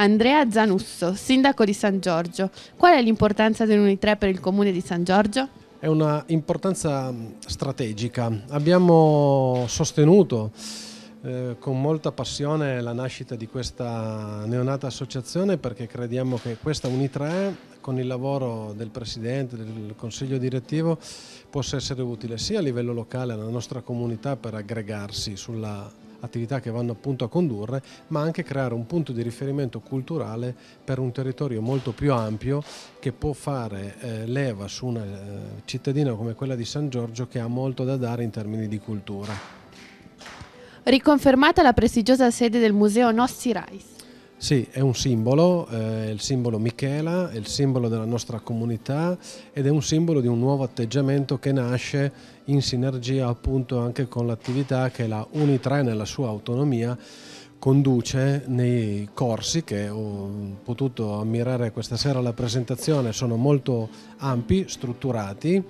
Andrea Zanusso, sindaco di San Giorgio. Qual è l'importanza dell'Uni3 per il comune di San Giorgio? È una importanza mm, strategica. Abbiamo sostenuto eh, con molta passione la nascita di questa neonata associazione perché crediamo che questa Uni3 con il lavoro del Presidente, del Consiglio Direttivo possa essere utile sia a livello locale alla nostra comunità per aggregarsi sulla attività che vanno appunto a condurre, ma anche creare un punto di riferimento culturale per un territorio molto più ampio che può fare eh, leva su una eh, cittadina come quella di San Giorgio che ha molto da dare in termini di cultura. Riconfermata la prestigiosa sede del museo Nossi Rice. Sì, è un simbolo, è eh, il simbolo Michela, è il simbolo della nostra comunità ed è un simbolo di un nuovo atteggiamento che nasce in sinergia appunto anche con l'attività che la Unitre nella sua autonomia conduce nei corsi che ho potuto ammirare questa sera alla presentazione, sono molto ampi, strutturati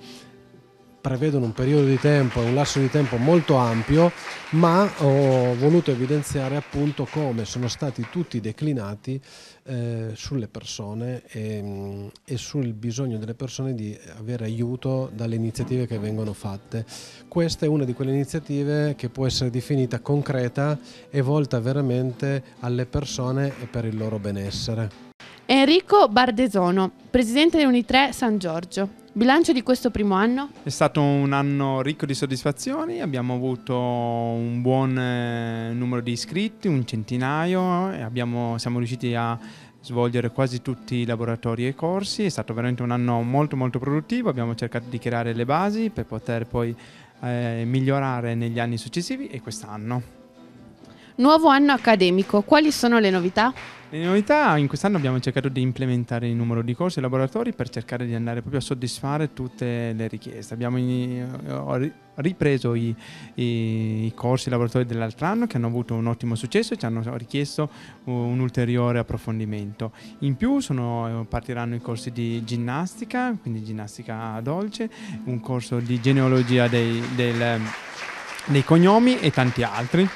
prevedono un periodo di tempo, e un lasso di tempo molto ampio, ma ho voluto evidenziare appunto come sono stati tutti declinati eh, sulle persone e, mm, e, sul bisogno delle persone di avere aiuto dalle iniziative che vengono fatte. Questa è una di quelle iniziative che può essere definita concreta e volta veramente alle persone e per il loro benessere. Enrico Bardesono, presidente di dell'Unitre San Giorgio. Bilancio di questo primo anno? È stato un anno ricco di soddisfazioni, abbiamo avuto un buon eh, numero di iscritti, un centinaio, e abbiamo, siamo riusciti a svolgere quasi tutti i laboratori e i corsi, è stato veramente un anno molto molto produttivo, abbiamo cercato di creare le basi per poter poi eh, migliorare negli anni successivi e quest'anno. Nuovo anno accademico, quali sono le novità? Le novità in quest'anno abbiamo cercato di implementare il numero di corsi e laboratori per cercare di andare proprio a soddisfare tutte le richieste. Abbiamo ripreso i, i, i corsi e laboratori dell'altro anno che hanno avuto un ottimo successo e ci hanno richiesto un ulteriore approfondimento. In più sono, eh, partiranno i corsi di ginnastica, quindi ginnastica dolce, un corso di genealogia dei, del, dei cognomi e tanti altri.